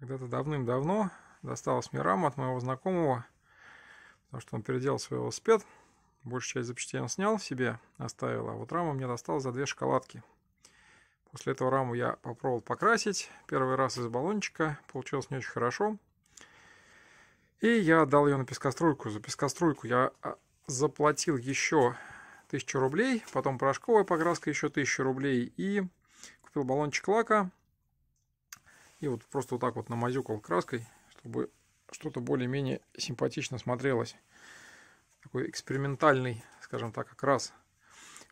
Когда-то давным-давно досталась мне рама от моего знакомого, потому что он переделал свой велосипед. Большую часть запчастей он снял себе, оставил, а вот рама мне досталась за две шоколадки. После этого раму я попробовал покрасить. Первый раз из баллончика. Получилось не очень хорошо. И я отдал ее на пескоструйку. За пескоструйку я а, заплатил еще 1000 рублей. Потом порошковая покраска еще 1000 рублей. И купил баллончик лака и вот просто вот так вот намазюкал краской, чтобы что-то более-менее симпатично смотрелось. Такой экспериментальный, скажем так, окрас.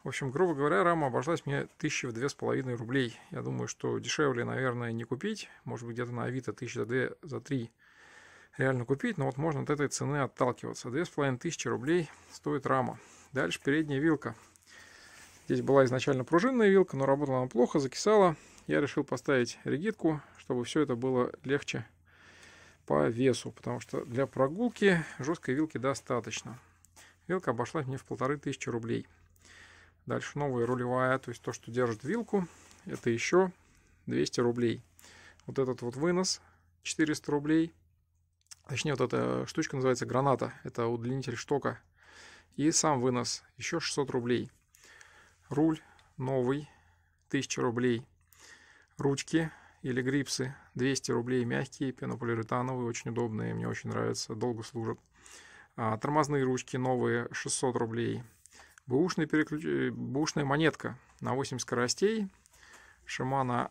В общем, грубо говоря, рама обошлась мне тысячи в две с половиной рублей. Я думаю, что дешевле, наверное, не купить. Может быть, где-то на Авито тысяча за две, за три реально купить. Но вот можно от этой цены отталкиваться. Две с половиной тысячи рублей стоит рама. Дальше передняя вилка. Здесь была изначально пружинная вилка, но работала она плохо, закисала я решил поставить ригидку, чтобы все это было легче по весу, потому что для прогулки жесткой вилки достаточно. Вилка обошлась мне в полторы тысячи рублей. Дальше новая рулевая, то есть то, что держит вилку, это еще 200 рублей. Вот этот вот вынос 400 рублей. Точнее, вот эта штучка называется граната. Это удлинитель штока. И сам вынос еще 600 рублей. Руль новый 1000 рублей. Ручки или грипсы 200 рублей, мягкие, пенополиуретановые, очень удобные, мне очень нравятся, долго служат. А, тормозные ручки новые 600 рублей. бушная переключ... Э, бушная монетка на 8 скоростей. Шимана,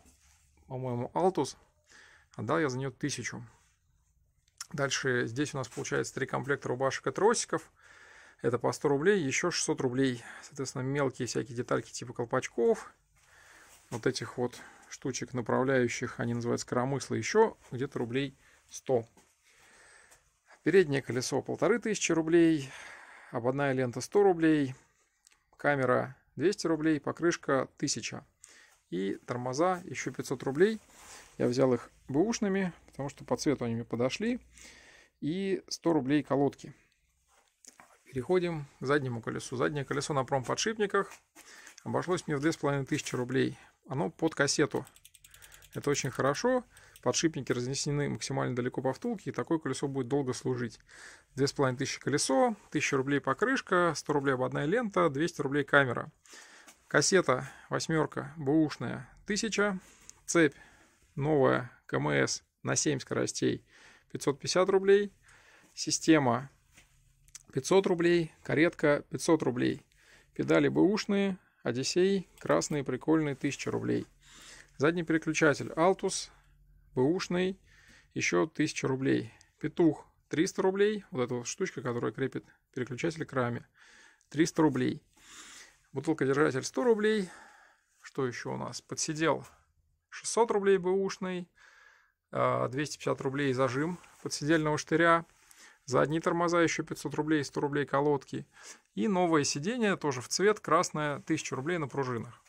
по-моему, Altus. Отдал я за нее 1000. Дальше здесь у нас получается три комплекта рубашек и тросиков. Это по 100 рублей, еще 600 рублей. Соответственно, мелкие всякие детальки типа колпачков. Вот этих вот штучек направляющих, они называются коромысла, еще где-то рублей 100. Переднее колесо 1500 рублей, ободная лента 100 рублей, камера 200 рублей, покрышка 1000. И тормоза еще 500 рублей. Я взял их бэушными, потому что по цвету они мне подошли. И 100 рублей колодки. Переходим к заднему колесу. Заднее колесо на промподшипниках обошлось мне в 2500 рублей оно под кассету. Это очень хорошо. Подшипники разнесены максимально далеко по втулке, и такое колесо будет долго служить. 2500 колесо, 1000 рублей покрышка, 100 рублей ободная лента, 200 рублей камера. Кассета восьмерка, бушная, 1000. Цепь новая, КМС на 7 скоростей, 550 рублей. Система 500 рублей, каретка 500 рублей. Педали бэушные, Одиссей, красный, прикольный, 1000 рублей. Задний переключатель Altus, бэушный, еще 1000 рублей. Петух 300 рублей, вот эта вот штучка, которая крепит переключатель к раме, 300 рублей. Бутылка держатель 100 рублей. Что еще у нас? Подсидел 600 рублей бэушный, 250 а, рублей зажим подседельного штыря, за одни тормоза еще 500 рублей, 100 рублей колодки. И новое сиденье тоже в цвет красное, 1000 рублей на пружинах.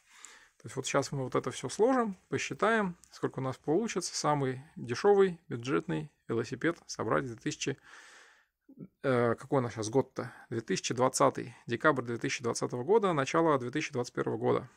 То есть вот сейчас мы вот это все сложим, посчитаем, сколько у нас получится самый дешевый бюджетный велосипед собрать в 2000 э, какой у нас сейчас год-то? 2020, декабрь 2020 года, начало 2021 года.